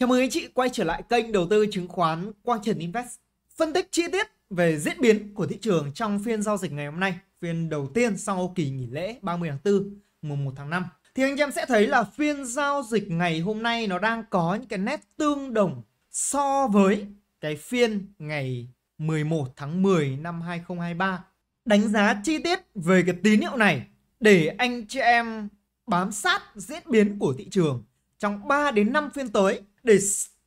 Chào mừng anh chị quay trở lại kênh đầu tư chứng khoán Quang Trần Invest. Phân tích chi tiết về diễn biến của thị trường trong phiên giao dịch ngày hôm nay, phiên đầu tiên sau kỳ nghỉ lễ 30 tháng 4, mùng 1 tháng 5. Thì anh em sẽ thấy là phiên giao dịch ngày hôm nay nó đang có những cái nét tương đồng so với cái phiên ngày 11 tháng 10 năm 2023. Đánh giá chi tiết về cái tín hiệu này để anh chị em bám sát diễn biến của thị trường trong 3 đến 5 phiên tới để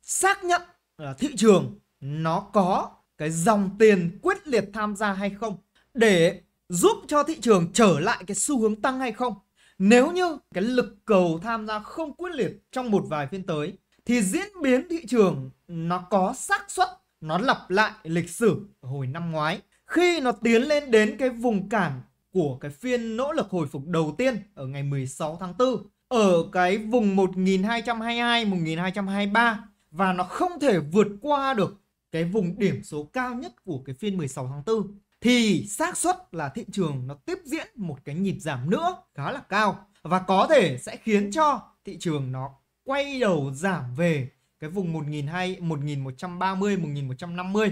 xác nhận là ờ, thị trường nó có cái dòng tiền quyết liệt tham gia hay không để giúp cho thị trường trở lại cái xu hướng tăng hay không. Nếu như cái lực cầu tham gia không quyết liệt trong một vài phiên tới thì diễn biến thị trường nó có xác suất nó lặp lại lịch sử hồi năm ngoái khi nó tiến lên đến cái vùng cản của cái phiên nỗ lực hồi phục đầu tiên ở ngày 16 tháng 4 ở cái vùng 1222 1223 và nó không thể vượt qua được cái vùng điểm số cao nhất của cái phiên 16 tháng 4 thì xác suất là thị trường nó tiếp diễn một cái nhịp giảm nữa khá là cao và có thể sẽ khiến cho thị trường nó quay đầu giảm về cái vùng 1200 1130 1150.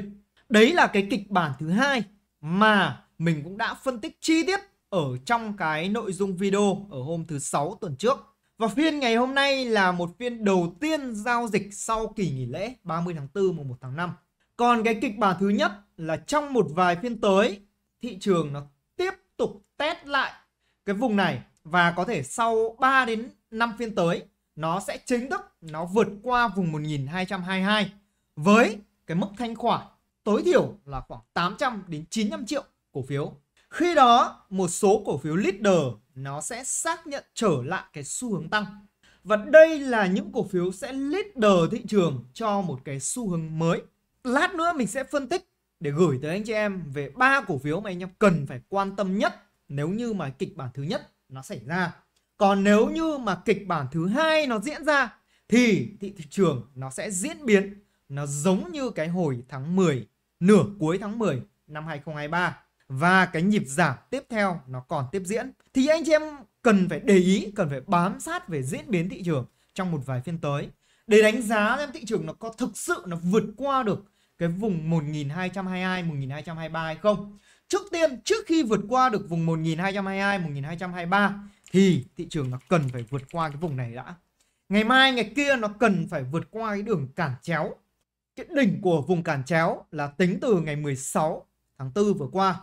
Đấy là cái kịch bản thứ hai mà mình cũng đã phân tích chi tiết ở trong cái nội dung video ở hôm thứ sáu tuần trước. Và phiên ngày hôm nay là một phiên đầu tiên giao dịch sau kỳ nghỉ lễ 30 tháng 4 mùng 1 tháng 5. Còn cái kịch bản thứ nhất là trong một vài phiên tới thị trường nó tiếp tục test lại cái vùng này và có thể sau 3 đến 5 phiên tới nó sẽ chính thức nó vượt qua vùng 1222 với cái mức thanh khoản tối thiểu là khoảng 800 đến 900 triệu cổ phiếu khi đó, một số cổ phiếu leader nó sẽ xác nhận trở lại cái xu hướng tăng. Và đây là những cổ phiếu sẽ leader thị trường cho một cái xu hướng mới. Lát nữa mình sẽ phân tích để gửi tới anh chị em về ba cổ phiếu mà anh em cần phải quan tâm nhất nếu như mà kịch bản thứ nhất nó xảy ra. Còn nếu như mà kịch bản thứ hai nó diễn ra thì thị trường nó sẽ diễn biến nó giống như cái hồi tháng 10, nửa cuối tháng 10 năm 2023 và cái nhịp giảm tiếp theo nó còn tiếp diễn thì anh chị em cần phải để ý cần phải bám sát về diễn biến thị trường trong một vài phiên tới để đánh giá xem thị trường nó có thực sự nó vượt qua được cái vùng 1222 1223 hay không. Trước tiên trước khi vượt qua được vùng 1222 1223 thì thị trường nó cần phải vượt qua cái vùng này đã. Ngày mai ngày kia nó cần phải vượt qua cái đường cản chéo. Cái đỉnh của vùng cản chéo là tính từ ngày 16 tháng 4 vừa qua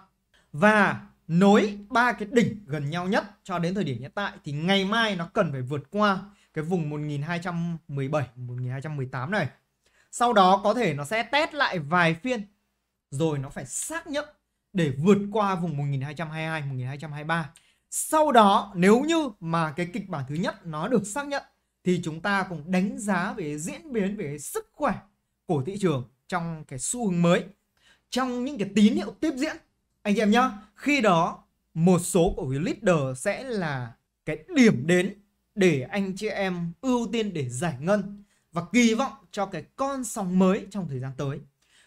và nối ba cái đỉnh gần nhau nhất cho đến thời điểm hiện tại thì ngày mai nó cần phải vượt qua cái vùng 1217 1218 này. Sau đó có thể nó sẽ test lại vài phiên rồi nó phải xác nhận để vượt qua vùng 1222 1223. Sau đó nếu như mà cái kịch bản thứ nhất nó được xác nhận thì chúng ta cũng đánh giá về diễn biến về sức khỏe của thị trường trong cái xu hướng mới trong những cái tín hiệu tiếp diễn anh chị em nhá khi đó một số cổ phiếu leader sẽ là cái điểm đến để anh chị em ưu tiên để giải ngân và kỳ vọng cho cái con sóng mới trong thời gian tới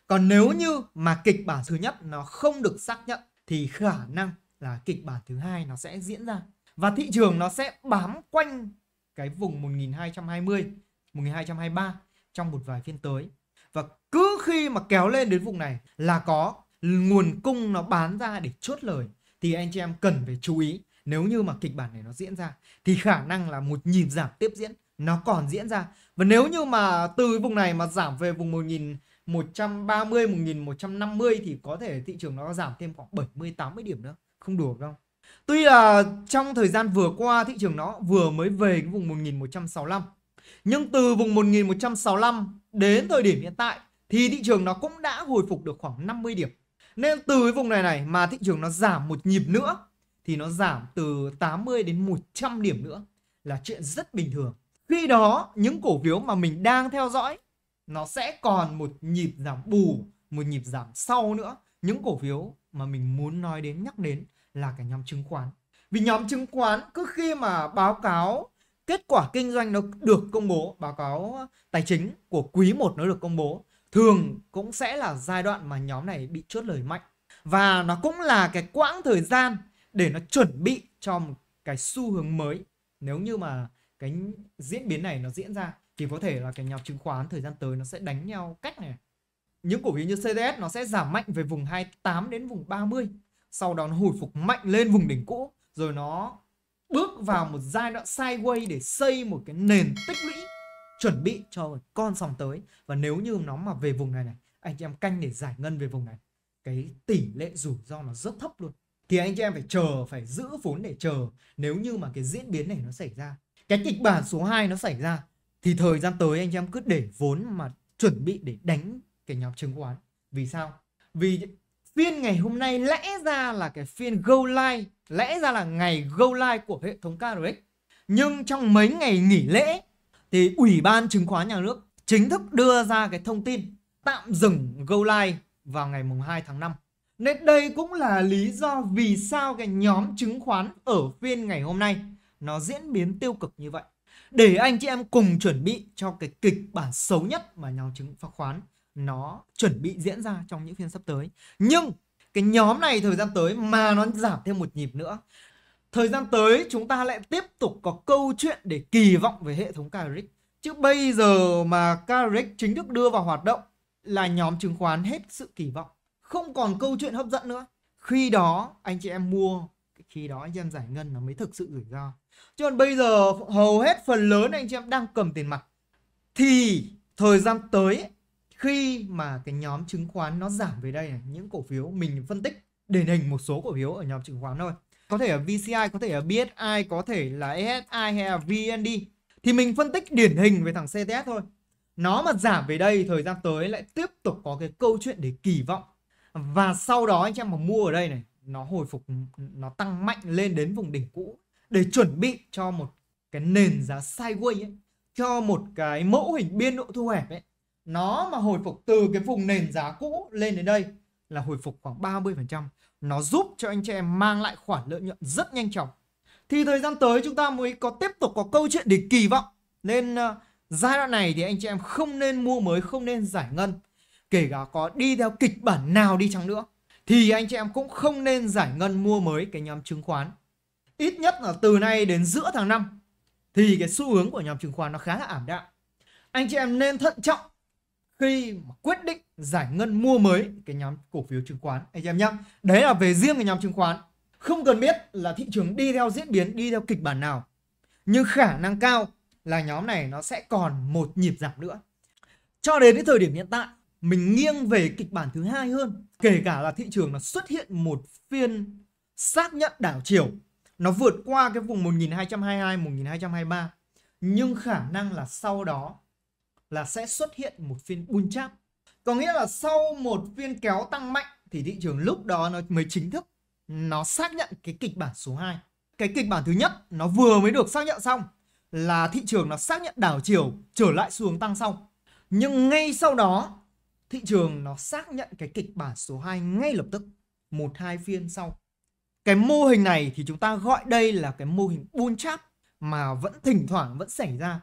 còn nếu như mà kịch bản thứ nhất nó không được xác nhận thì khả năng là kịch bản thứ hai nó sẽ diễn ra và thị trường nó sẽ bám quanh cái vùng 1220 1223 trong một vài phiên tới và cứ khi mà kéo lên đến vùng này là có nguồn cung nó bán ra để chốt lời thì anh chị em cần phải chú ý nếu như mà kịch bản này nó diễn ra thì khả năng là một nhịp giảm tiếp diễn nó còn diễn ra và nếu như mà từ vùng này mà giảm về vùng 1130 1150 thì có thể thị trường nó giảm thêm khoảng 70 80 điểm nữa không đủ đâu. Tuy là trong thời gian vừa qua thị trường nó vừa mới về cái vùng 1165 Nhưng từ vùng 1165 đến thời điểm hiện tại thì thị trường nó cũng đã hồi phục được khoảng 50 điểm nên từ cái vùng này này mà thị trường nó giảm một nhịp nữa thì nó giảm từ 80 đến 100 điểm nữa là chuyện rất bình thường. Khi đó những cổ phiếu mà mình đang theo dõi nó sẽ còn một nhịp giảm bù, một nhịp giảm sau nữa. Những cổ phiếu mà mình muốn nói đến nhắc đến là cả nhóm chứng khoán. Vì nhóm chứng khoán cứ khi mà báo cáo kết quả kinh doanh nó được công bố, báo cáo tài chính của quý 1 nó được công bố thường cũng sẽ là giai đoạn mà nhóm này bị chốt lời mạnh và nó cũng là cái quãng thời gian để nó chuẩn bị cho một cái xu hướng mới nếu như mà cái diễn biến này nó diễn ra thì có thể là cái nhóm chứng khoán thời gian tới nó sẽ đánh nhau cách này những cổ phiếu như CDS nó sẽ giảm mạnh về vùng 28 đến vùng 30 sau đó nó hồi phục mạnh lên vùng đỉnh cũ rồi nó bước vào một giai đoạn sideways để xây một cái nền tích lũy chuẩn bị cho con sòng tới và nếu như nó mà về vùng này này anh chị em canh để giải ngân về vùng này cái tỷ lệ rủi ro nó rất thấp luôn thì anh chị em phải chờ phải giữ vốn để chờ nếu như mà cái diễn biến này nó xảy ra cái kịch bản số 2 nó xảy ra thì thời gian tới anh chị em cứ để vốn mà chuẩn bị để đánh cái nhóm chứng khoán vì sao vì phiên ngày hôm nay lẽ ra là cái phiên go live lẽ ra là ngày go live của hệ thống KRX nhưng trong mấy ngày nghỉ lễ thì Ủy ban Chứng khoán Nhà nước chính thức đưa ra cái thông tin tạm dừng go live vào ngày mùng 2 tháng 5. Nên đây cũng là lý do vì sao cái nhóm chứng khoán ở phiên ngày hôm nay nó diễn biến tiêu cực như vậy. Để anh chị em cùng chuẩn bị cho cái kịch bản xấu nhất mà nhóm chứng khoán nó chuẩn bị diễn ra trong những phiên sắp tới. Nhưng cái nhóm này thời gian tới mà nó giảm thêm một nhịp nữa Thời gian tới chúng ta lại tiếp tục có câu chuyện để kỳ vọng về hệ thống Carrick. Chứ bây giờ mà Carrick chính thức đưa vào hoạt động là nhóm chứng khoán hết sự kỳ vọng. Không còn câu chuyện hấp dẫn nữa. Khi đó anh chị em mua, khi đó anh chị em giải ngân nó mới thực sự rủi ro. Chứ còn bây giờ hầu hết phần lớn anh chị em đang cầm tiền mặt. Thì thời gian tới khi mà cái nhóm chứng khoán nó giảm về đây này, những cổ phiếu mình phân tích điển hình một số cổ phiếu ở nhóm chứng khoán thôi có thể là VCI, có thể là BSI, có thể là ESI hay là VND. Thì mình phân tích điển hình về thằng CTS thôi. Nó mà giảm về đây thời gian tới lại tiếp tục có cái câu chuyện để kỳ vọng. Và sau đó anh em mà mua ở đây này, nó hồi phục, nó tăng mạnh lên đến vùng đỉnh cũ để chuẩn bị cho một cái nền giá sideways ấy, cho một cái mẫu hình biên độ thu hẹp ấy. Nó mà hồi phục từ cái vùng nền giá cũ lên đến đây là hồi phục khoảng 30% nó giúp cho anh chị em mang lại khoản lợi nhuận rất nhanh chóng. Thì thời gian tới chúng ta mới có tiếp tục có câu chuyện để kỳ vọng. Nên ờ, giai đoạn này thì anh chị em không nên mua mới, không nên giải ngân. Kể cả có đi theo kịch bản nào đi chăng nữa thì anh chị em cũng không nên giải ngân mua mới cái nhóm chứng khoán. Ít nhất là từ nay đến giữa tháng 5 thì cái xu hướng của nhóm chứng khoán nó khá là ảm đạm. Anh chị em nên thận trọng khi mà quyết định giải ngân mua mới cái nhóm cổ phiếu chứng khoán anh em nhé đấy là về riêng cái nhóm chứng khoán không cần biết là thị trường đi theo diễn biến đi theo kịch bản nào nhưng khả năng cao là nhóm này nó sẽ còn một nhịp giảm nữa cho đến cái thời điểm hiện tại mình nghiêng về kịch bản thứ hai hơn kể cả là thị trường là xuất hiện một phiên xác nhận đảo chiều nó vượt qua cái vùng 1222 1223 nhưng khả năng là sau đó là sẽ xuất hiện một phiên bull trap. Có nghĩa là sau một phiên kéo tăng mạnh thì thị trường lúc đó nó mới chính thức nó xác nhận cái kịch bản số 2. Cái kịch bản thứ nhất nó vừa mới được xác nhận xong là thị trường nó xác nhận đảo chiều trở lại xu tăng xong. Nhưng ngay sau đó thị trường nó xác nhận cái kịch bản số 2 ngay lập tức một hai phiên sau. Cái mô hình này thì chúng ta gọi đây là cái mô hình bull trap mà vẫn thỉnh thoảng vẫn xảy ra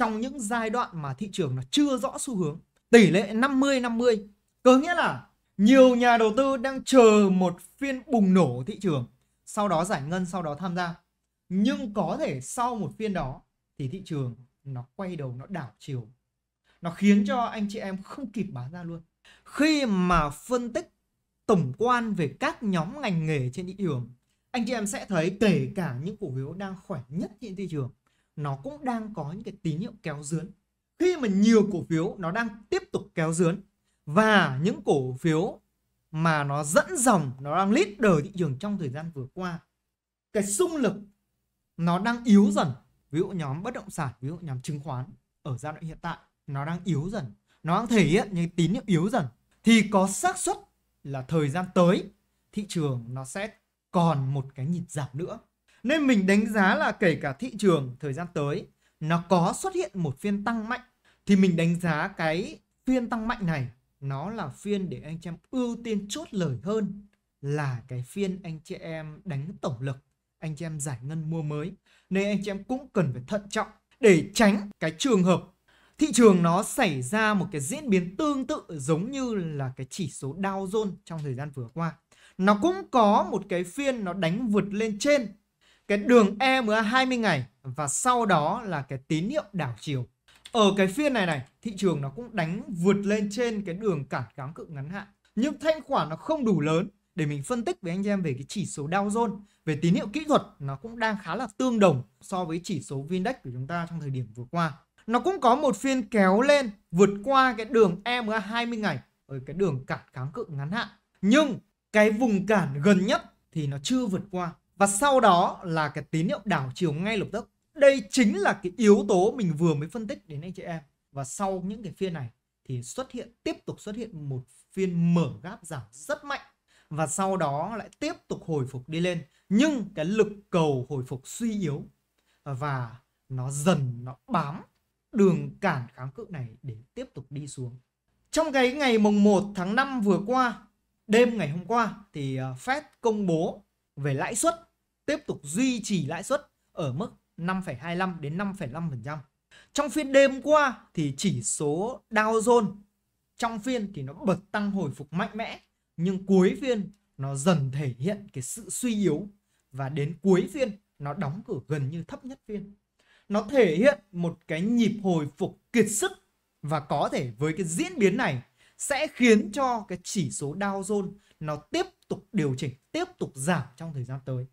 trong những giai đoạn mà thị trường nó chưa rõ xu hướng. Tỷ lệ 50-50 có nghĩa là nhiều nhà đầu tư đang chờ một phiên bùng nổ thị trường, sau đó giải ngân, sau đó tham gia. Nhưng có thể sau một phiên đó thì thị trường nó quay đầu nó đảo chiều. Nó khiến cho anh chị em không kịp bán ra luôn. Khi mà phân tích tổng quan về các nhóm ngành nghề trên thị trường, anh chị em sẽ thấy kể cả những cổ phiếu đang khỏe nhất trên thị trường nó cũng đang có những cái tín hiệu kéo dướn khi mà nhiều cổ phiếu nó đang tiếp tục kéo dướn và những cổ phiếu mà nó dẫn dòng nó đang leader thị trường trong thời gian vừa qua cái xung lực nó đang yếu dần ví dụ nhóm bất động sản ví dụ nhóm chứng khoán ở giai đoạn hiện tại nó đang yếu dần nó đang thể hiện những tín hiệu yếu dần thì có xác suất là thời gian tới thị trường nó sẽ còn một cái nhịp giảm nữa nên mình đánh giá là kể cả thị trường thời gian tới nó có xuất hiện một phiên tăng mạnh thì mình đánh giá cái phiên tăng mạnh này nó là phiên để anh chị em ưu tiên chốt lời hơn là cái phiên anh chị em đánh tổng lực, anh chị em giải ngân mua mới. Nên anh chị em cũng cần phải thận trọng để tránh cái trường hợp thị trường nó xảy ra một cái diễn biến tương tự giống như là cái chỉ số Dow Jones trong thời gian vừa qua. Nó cũng có một cái phiên nó đánh vượt lên trên cái đường EMA 20 ngày và sau đó là cái tín hiệu đảo chiều. Ở cái phiên này này, thị trường nó cũng đánh vượt lên trên cái đường cản kháng cự ngắn hạn. nhưng thanh khoản nó không đủ lớn để mình phân tích với anh em về cái chỉ số Dow Jones, về tín hiệu kỹ thuật nó cũng đang khá là tương đồng so với chỉ số vn của chúng ta trong thời điểm vừa qua. Nó cũng có một phiên kéo lên vượt qua cái đường EMA 20 ngày ở cái đường cản kháng cự ngắn hạn. Nhưng cái vùng cản gần nhất thì nó chưa vượt qua và sau đó là cái tín hiệu đảo chiều ngay lập tức. Đây chính là cái yếu tố mình vừa mới phân tích đến anh chị em. Và sau những cái phiên này thì xuất hiện tiếp tục xuất hiện một phiên mở gáp giảm rất mạnh và sau đó lại tiếp tục hồi phục đi lên nhưng cái lực cầu hồi phục suy yếu và nó dần nó bám đường cản kháng cự này để tiếp tục đi xuống. Trong cái ngày mùng 1 tháng 5 vừa qua, đêm ngày hôm qua thì ờ, Fed công bố về lãi suất tiếp tục duy trì lãi suất ở mức 5,25 đến 5,5%. Trong phiên đêm qua thì chỉ số Dow Jones trong phiên thì nó bật tăng hồi phục mạnh mẽ nhưng cuối phiên nó dần thể hiện cái sự suy yếu và đến cuối phiên nó đóng cửa gần như thấp nhất phiên. Nó thể hiện một cái nhịp hồi phục kiệt sức và có thể với cái diễn biến này sẽ khiến cho cái chỉ số Dow Jones nó tiếp tục điều chỉnh, tiếp tục giảm trong thời gian tới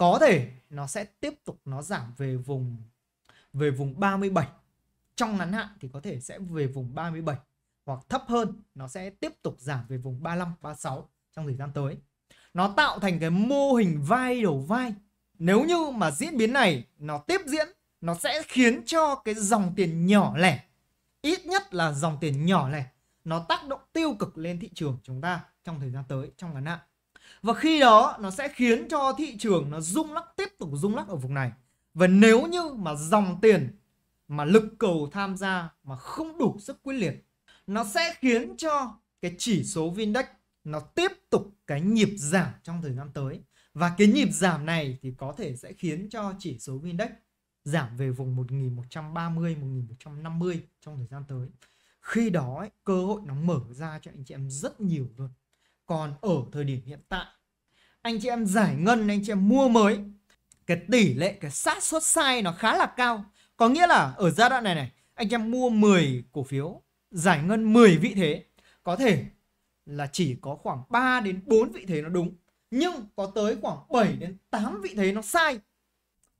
có thể nó sẽ tiếp tục nó giảm về vùng về vùng 37 trong ngắn hạn thì có thể sẽ về vùng 37 hoặc thấp hơn nó sẽ tiếp tục giảm về vùng 35 36 trong thời gian tới nó tạo thành cái mô hình vai đầu vai nếu như mà diễn biến này nó tiếp diễn nó sẽ khiến cho cái dòng tiền nhỏ lẻ ít nhất là dòng tiền nhỏ lẻ nó tác động tiêu cực lên thị trường chúng ta trong thời gian tới trong ngắn hạn và khi đó nó sẽ khiến cho thị trường nó rung lắc tiếp tục rung lắc ở vùng này. Và nếu như mà dòng tiền mà lực cầu tham gia mà không đủ sức quyết liệt nó sẽ khiến cho cái chỉ số vn nó tiếp tục cái nhịp giảm trong thời gian tới. Và cái nhịp giảm này thì có thể sẽ khiến cho chỉ số vn giảm về vùng 1130 1150 trong thời gian tới. Khi đó ấy, cơ hội nó mở ra cho anh chị em rất nhiều luôn còn ở thời điểm hiện tại anh chị em giải ngân anh chị em mua mới cái tỷ lệ cái xác suất sai nó khá là cao có nghĩa là ở giai đoạn này này anh em mua 10 cổ phiếu giải ngân 10 vị thế có thể là chỉ có khoảng 3 đến 4 vị thế nó đúng nhưng có tới khoảng 7 đến 8 vị thế nó sai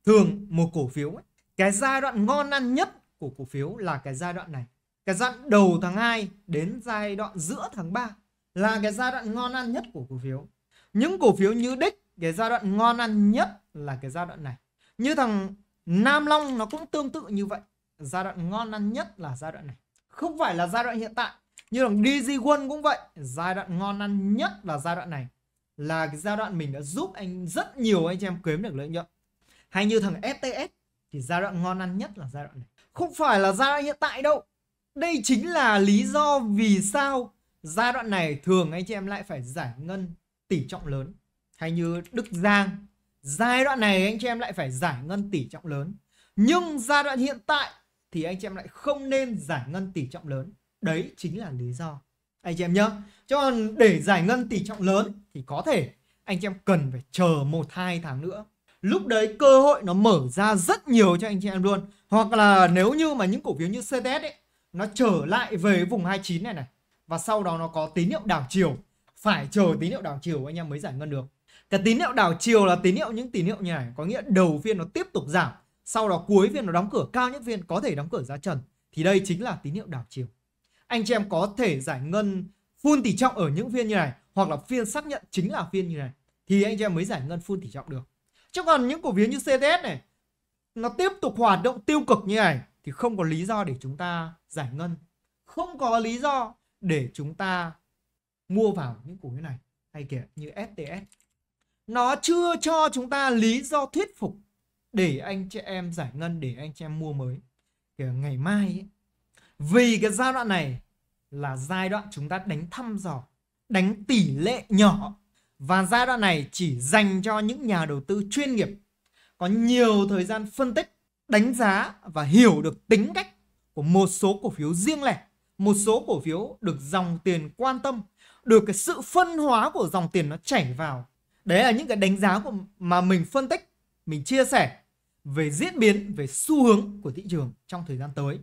thường một cổ phiếu ấy, cái giai đoạn ngon ăn nhất của cổ phiếu là cái giai đoạn này cái giai đoạn đầu tháng 2 đến giai đoạn giữa tháng 3 là cái giai đoạn ngon ăn nhất của cổ phiếu những cổ phiếu như đích cái giai đoạn ngon ăn nhất là cái giai đoạn này như thằng nam long nó cũng tương tự như vậy giai đoạn ngon ăn nhất là giai đoạn này không phải là giai đoạn hiện tại như thằng dg quân cũng vậy giai đoạn ngon ăn nhất là giai đoạn này là cái giai đoạn mình đã giúp anh rất nhiều anh em kiếm được lợi nhuận hay như thằng STS thì giai đoạn ngon ăn nhất là giai đoạn này không phải là giai đoạn hiện tại đâu đây chính là lý do vì sao giai đoạn này thường anh chị em lại phải giải ngân tỷ trọng lớn hay như Đức Giang giai đoạn này anh chị em lại phải giải ngân tỷ trọng lớn nhưng giai đoạn hiện tại thì anh chị em lại không nên giải ngân tỷ trọng lớn đấy chính là lý do anh chị em nhớ cho còn để giải ngân tỷ trọng lớn thì có thể anh chị em cần phải chờ một hai tháng nữa lúc đấy cơ hội nó mở ra rất nhiều cho anh chị em luôn hoặc là nếu như mà những cổ phiếu như CTS ấy nó trở lại về vùng 29 này này và sau đó nó có tín hiệu đảo chiều phải chờ tín hiệu đảo chiều anh em mới giải ngân được cái tín hiệu đảo chiều là tín hiệu những tín hiệu như này có nghĩa đầu phiên nó tiếp tục giảm sau đó cuối phiên nó đóng cửa cao nhất phiên có thể đóng cửa giá trần thì đây chính là tín hiệu đảo chiều anh chị em có thể giải ngân full tỷ trọng ở những phiên như này hoặc là phiên xác nhận chính là phiên như này thì anh chị em mới giải ngân full tỷ trọng được chứ còn những cổ phiếu như CTS này nó tiếp tục hoạt động tiêu cực như này thì không có lý do để chúng ta giải ngân không có lý do để chúng ta mua vào những cổ phiếu này hay kìa như STS nó chưa cho chúng ta lý do thuyết phục để anh chị em giải ngân để anh chị em mua mới kìa ngày mai ấy. vì cái giai đoạn này là giai đoạn chúng ta đánh thăm dò đánh tỷ lệ nhỏ và giai đoạn này chỉ dành cho những nhà đầu tư chuyên nghiệp có nhiều thời gian phân tích đánh giá và hiểu được tính cách của một số cổ phiếu riêng lẻ một số cổ phiếu được dòng tiền quan tâm, được cái sự phân hóa của dòng tiền nó chảy vào. Đấy là những cái đánh giá của, mà mình phân tích, mình chia sẻ về diễn biến, về xu hướng của thị trường trong thời gian tới.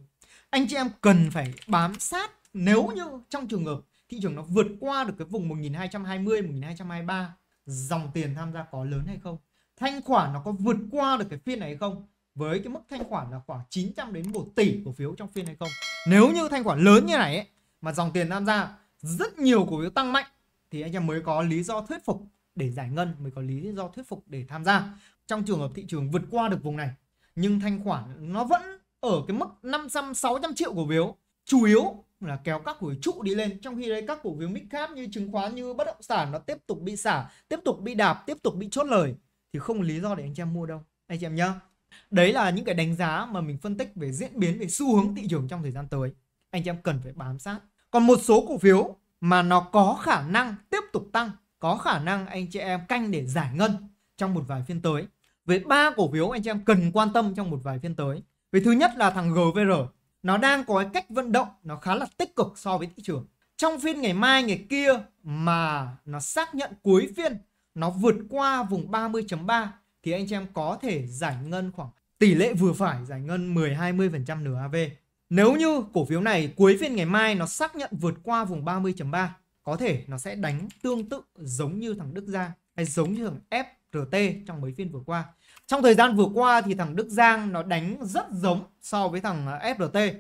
Anh chị em cần phải bám sát nếu như trong trường hợp thị trường nó vượt qua được cái vùng 1220, 1223 dòng tiền tham gia có lớn hay không? Thanh khoản nó có vượt qua được cái phiên này hay không? với cái mức thanh khoản là khoảng 900 đến 1 tỷ cổ phiếu trong phiên hay không nếu như thanh khoản lớn như này ấy, mà dòng tiền tham gia rất nhiều cổ phiếu tăng mạnh thì anh em mới có lý do thuyết phục để giải ngân mới có lý do thuyết phục để tham gia trong trường hợp thị trường vượt qua được vùng này nhưng thanh khoản nó vẫn ở cái mức 500 600 triệu cổ phiếu chủ yếu là kéo các cổ phiếu trụ đi lên trong khi đấy các cổ phiếu cap như chứng khoán như bất động sản nó tiếp tục bị xả tiếp tục bị đạp tiếp tục bị chốt lời thì không lý do để anh em mua đâu anh em nhá đấy là những cái đánh giá mà mình phân tích về diễn biến về xu hướng thị trường trong thời gian tới anh chị em cần phải bám sát còn một số cổ phiếu mà nó có khả năng tiếp tục tăng có khả năng anh chị em canh để giải ngân trong một vài phiên tới về ba cổ phiếu anh chị em cần quan tâm trong một vài phiên tới về thứ nhất là thằng GVR nó đang có cái cách vận động nó khá là tích cực so với thị trường trong phiên ngày mai ngày kia mà nó xác nhận cuối phiên nó vượt qua vùng 30.3 thì anh chị em có thể giải ngân khoảng tỷ lệ vừa phải giải ngân 10-20% NAV. Nếu như cổ phiếu này cuối phiên ngày mai nó xác nhận vượt qua vùng 30.3, có thể nó sẽ đánh tương tự giống như thằng Đức Giang hay giống như thằng FRT trong mấy phiên vừa qua. Trong thời gian vừa qua thì thằng Đức Giang nó đánh rất giống so với thằng à, FRT.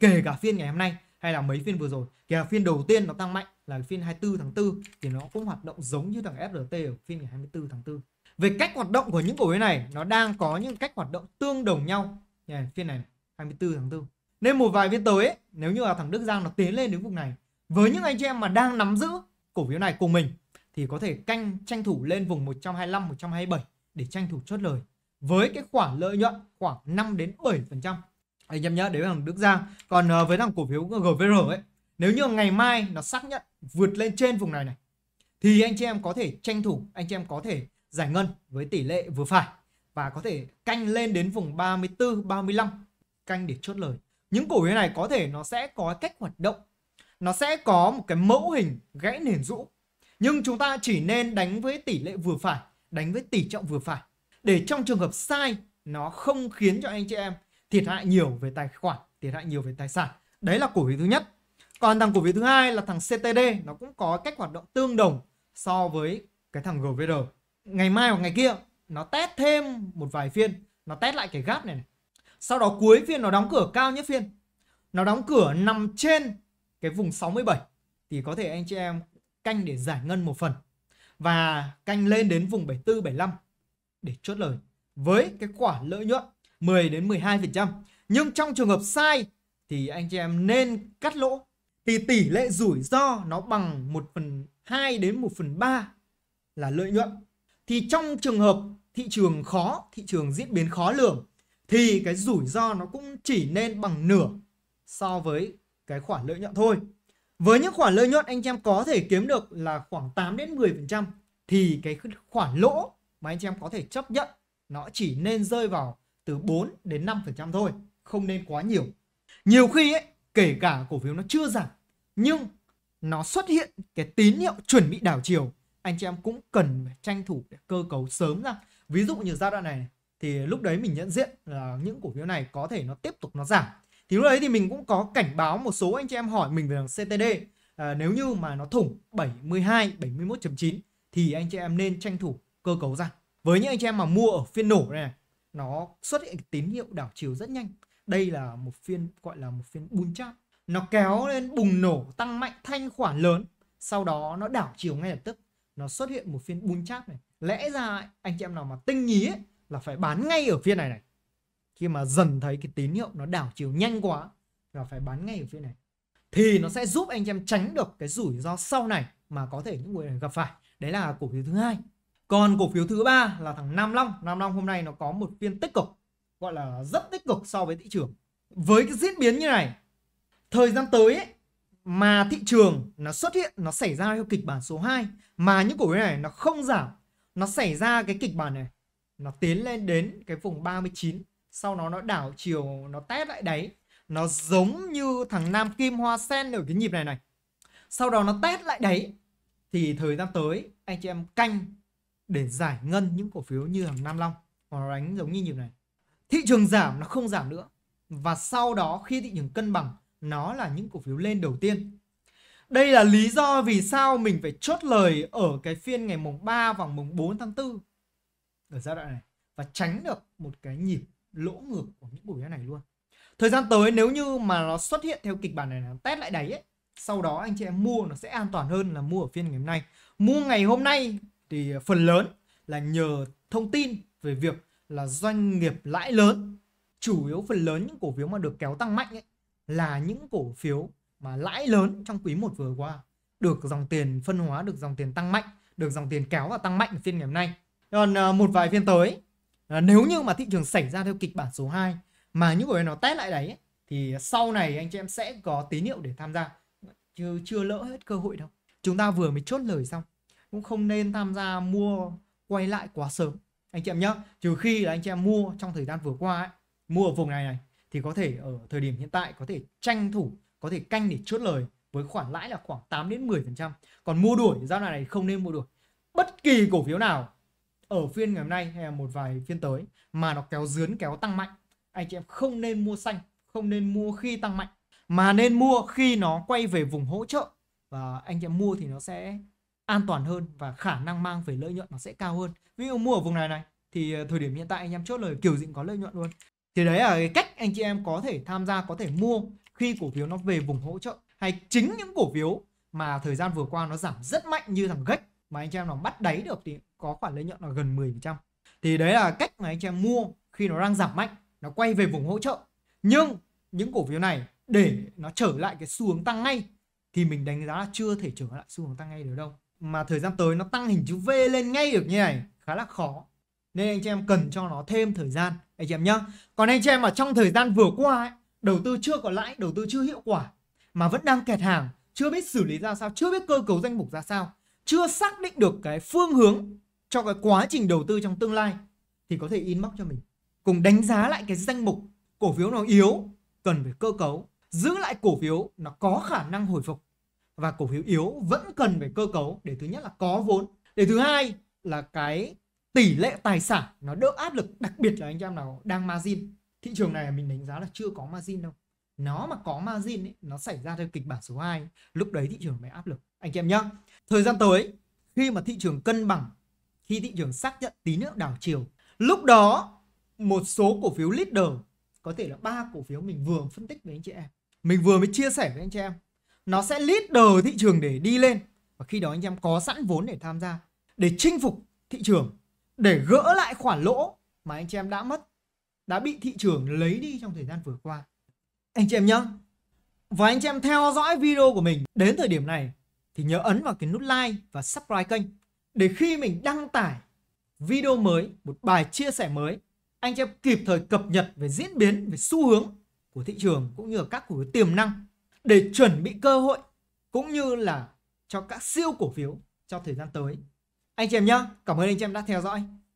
kể cả phiên ngày hôm nay hay là mấy phiên vừa rồi, kể cả phiên đầu tiên nó tăng mạnh là phiên 24 tháng 4 thì nó cũng hoạt động giống như thằng FRT ở phiên ngày 24 tháng 4 về cách hoạt động của những cổ phiếu này nó đang có những cách hoạt động tương đồng nhau yeah, phiên này 24 tháng 4 nên một vài phiên tới nếu như là thằng Đức Giang nó tiến lên đến vùng này với những anh chị em mà đang nắm giữ cổ phiếu này cùng mình thì có thể canh tranh thủ lên vùng 125 127 để tranh thủ chốt lời với cái khoản lợi nhuận khoảng 5 đến 7% anh em nhớ đấy là thằng Đức Giang còn ờ, với thằng cổ phiếu GVR ấy nếu như ngày mai nó xác nhận vượt lên trên vùng này này thì anh chị em có thể tranh thủ anh chị em có thể giải ngân với tỷ lệ vừa phải và có thể canh lên đến vùng 34, 35 canh để chốt lời. Những cổ phiếu này có thể nó sẽ có cách hoạt động, nó sẽ có một cái mẫu hình gãy nền rũ. Nhưng chúng ta chỉ nên đánh với tỷ lệ vừa phải, đánh với tỷ trọng vừa phải để trong trường hợp sai nó không khiến cho anh chị em thiệt hại nhiều về tài khoản, thiệt hại nhiều về tài sản. Đấy là cổ phiếu thứ nhất. Còn thằng cổ phiếu thứ hai là thằng CTD nó cũng có cách hoạt động tương đồng so với cái thằng GVR ngày mai hoặc ngày kia nó test thêm một vài phiên nó test lại cái gap này, này sau đó cuối phiên nó đóng cửa cao nhất phiên nó đóng cửa nằm trên cái vùng 67 thì có thể anh chị em canh để giải ngân một phần và canh lên đến vùng 74 75 để chốt lời với cái quả lợi nhuận 10 đến 12%. Nhưng trong trường hợp sai thì anh chị em nên cắt lỗ thì tỷ lệ rủi ro nó bằng 1 phần 2 đến 1 phần 3 là lợi nhuận thì trong trường hợp thị trường khó, thị trường diễn biến khó lường thì cái rủi ro nó cũng chỉ nên bằng nửa so với cái khoản lợi nhuận thôi. Với những khoản lợi nhuận anh em có thể kiếm được là khoảng 8 đến 10% thì cái khoản lỗ mà anh em có thể chấp nhận nó chỉ nên rơi vào từ 4 đến 5% thôi, không nên quá nhiều. Nhiều khi ấy, kể cả cổ phiếu nó chưa giảm nhưng nó xuất hiện cái tín hiệu chuẩn bị đảo chiều anh chị em cũng cần tranh thủ để cơ cấu sớm ra ví dụ như giai đoạn này thì lúc đấy mình nhận diện là những cổ phiếu này có thể nó tiếp tục nó giảm thì lúc đấy thì mình cũng có cảnh báo một số anh chị em hỏi mình về thằng CTD à, nếu như mà nó thủng 72 71.9 thì anh chị em nên tranh thủ cơ cấu ra với những anh chị em mà mua ở phiên nổ này nó xuất hiện tín hiệu đảo chiều rất nhanh đây là một phiên gọi là một phiên bull chart nó kéo lên bùng nổ tăng mạnh thanh khoản lớn sau đó nó đảo chiều ngay lập tức nó xuất hiện một phiên bull chat này lẽ ra anh chị em nào mà tinh nhí ấy, là phải bán ngay ở phiên này này khi mà dần thấy cái tín hiệu nó đảo chiều nhanh quá là phải bán ngay ở phiên này thì nó sẽ giúp anh chị em tránh được cái rủi ro sau này mà có thể những người này gặp phải đấy là cổ phiếu thứ hai còn cổ phiếu thứ ba là thằng Nam Long Nam Long hôm nay nó có một phiên tích cực gọi là rất tích cực so với thị trường với cái diễn biến như này thời gian tới ấy, mà thị trường nó xuất hiện nó xảy ra theo kịch bản số 2 mà những cổ phiếu này nó không giảm nó xảy ra cái kịch bản này nó tiến lên đến cái vùng 39 sau đó nó đảo chiều nó test lại đáy nó giống như thằng Nam Kim Hoa Sen ở cái nhịp này này sau đó nó test lại đáy thì thời gian tới anh chị em canh để giải ngân những cổ phiếu như thằng Nam Long nó đánh giống như nhịp này thị trường giảm nó không giảm nữa và sau đó khi thị trường cân bằng nó là những cổ phiếu lên đầu tiên đây là lý do vì sao mình phải chốt lời ở cái phiên ngày mùng 3 và mùng 4 tháng 4 ở giai đoạn này và tránh được một cái nhịp lỗ ngược của những buổi này luôn. Thời gian tới nếu như mà nó xuất hiện theo kịch bản này là test lại đáy ấy, sau đó anh chị em mua nó sẽ an toàn hơn là mua ở phiên ngày hôm nay. Mua ngày hôm nay thì phần lớn là nhờ thông tin về việc là doanh nghiệp lãi lớn chủ yếu phần lớn những cổ phiếu mà được kéo tăng mạnh ấy, là những cổ phiếu mà lãi lớn trong quý 1 vừa qua được dòng tiền phân hóa được dòng tiền tăng mạnh được dòng tiền kéo và tăng mạnh phiên ngày hôm nay còn à, một vài phiên tới à, nếu như mà thị trường xảy ra theo kịch bản số 2 mà những người nó test lại đấy thì sau này anh chị em sẽ có tín hiệu để tham gia chưa chưa lỡ hết cơ hội đâu chúng ta vừa mới chốt lời xong cũng không nên tham gia mua quay lại quá sớm anh chị em nhé trừ khi là anh chị em mua trong thời gian vừa qua ấy, mua ở vùng này này thì có thể ở thời điểm hiện tại có thể tranh thủ có thể canh để chốt lời với khoản lãi là khoảng 8 đến 10%. Còn mua đuổi giao này, này không nên mua đuổi. Bất kỳ cổ phiếu nào ở phiên ngày hôm nay hay là một vài phiên tới mà nó kéo dướn kéo tăng mạnh, anh chị em không nên mua xanh, không nên mua khi tăng mạnh mà nên mua khi nó quay về vùng hỗ trợ và anh chị em mua thì nó sẽ an toàn hơn và khả năng mang về lợi nhuận nó sẽ cao hơn. Ví dụ mua ở vùng này này thì ờ, thời điểm hiện tại anh em chốt lời kiểu dịnh có lợi nhuận luôn. Thì đấy là cái cách anh chị em có thể tham gia có thể mua khi cổ phiếu nó về vùng hỗ trợ hay chính những cổ phiếu mà thời gian vừa qua nó giảm rất mạnh như thằng gách mà anh em nó bắt đáy được thì có khoản lợi nhuận là gần 10%. Thì đấy là cách mà anh em mua khi nó đang giảm mạnh, nó quay về vùng hỗ trợ. Nhưng những cổ phiếu này để nó trở lại cái xu hướng tăng ngay thì mình đánh giá là chưa thể trở lại xu hướng tăng ngay được đâu. Mà thời gian tới nó tăng hình chữ V lên ngay được như này khá là khó. Nên anh chị em cần cho nó thêm thời gian anh chị em nhá. Còn anh chị em mà trong thời gian vừa qua ấy, đầu tư chưa có lãi, đầu tư chưa hiệu quả mà vẫn đang kẹt hàng, chưa biết xử lý ra sao, chưa biết cơ cấu danh mục ra sao, chưa xác định được cái phương hướng cho cái quá trình đầu tư trong tương lai thì có thể inbox cho mình cùng đánh giá lại cái danh mục cổ phiếu nào yếu cần phải cơ cấu giữ lại cổ phiếu nó có khả năng hồi phục và cổ phiếu yếu vẫn cần phải cơ cấu để thứ nhất là có vốn để thứ hai là cái tỷ lệ tài sản nó đỡ áp lực đặc biệt là anh em nào đang margin thị trường ừ. này mình đánh giá là chưa có margin đâu nó mà có margin ấy, nó xảy ra theo kịch bản số 2 lúc đấy thị trường mới áp lực anh chị em nhá thời gian tới khi mà thị trường cân bằng khi thị trường xác nhận tín hiệu đảo chiều lúc đó một số cổ phiếu leader có thể là ba cổ phiếu mình vừa phân tích với anh chị em mình vừa mới chia sẻ với anh chị em nó sẽ leader thị trường để đi lên và khi đó anh em có sẵn vốn để tham gia để chinh phục thị trường để gỡ lại khoản lỗ mà anh chị em đã mất đã bị thị trường lấy đi trong thời gian vừa qua. Anh chị em nhá và anh chị em theo dõi video của mình đến thời điểm này thì nhớ ấn vào cái nút like và subscribe kênh để khi mình đăng tải video mới, một bài chia sẻ mới, anh chị em kịp thời cập nhật về diễn biến, về xu hướng của thị trường cũng như là các cổ phiếu tiềm năng để chuẩn bị cơ hội cũng như là cho các siêu cổ phiếu trong thời gian tới. Anh chị em nhá, cảm ơn anh chị em đã theo dõi.